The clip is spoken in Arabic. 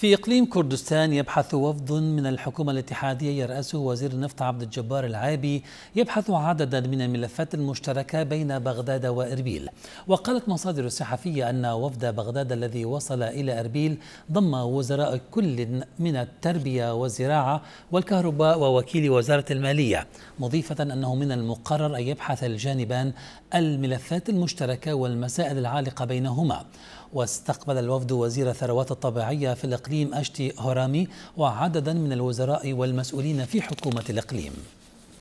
في إقليم كردستان يبحث وفد من الحكومة الاتحادية يرأسه وزير النفط عبد الجبار العابي يبحث عددا من الملفات المشتركة بين بغداد وإربيل وقالت مصادر صحفية أن وفد بغداد الذي وصل إلى إربيل ضم وزراء كل من التربية والزراعة والكهرباء ووكيل وزارة المالية مضيفة أنه من المقرر أن يبحث الجانبان الملفات المشتركة والمسائل العالقة بينهما واستقبل الوفد وزير الثروات الطبيعية في الإقليم أشتي هورامي وعددا من الوزراء والمسؤولين في حكومة الإقليم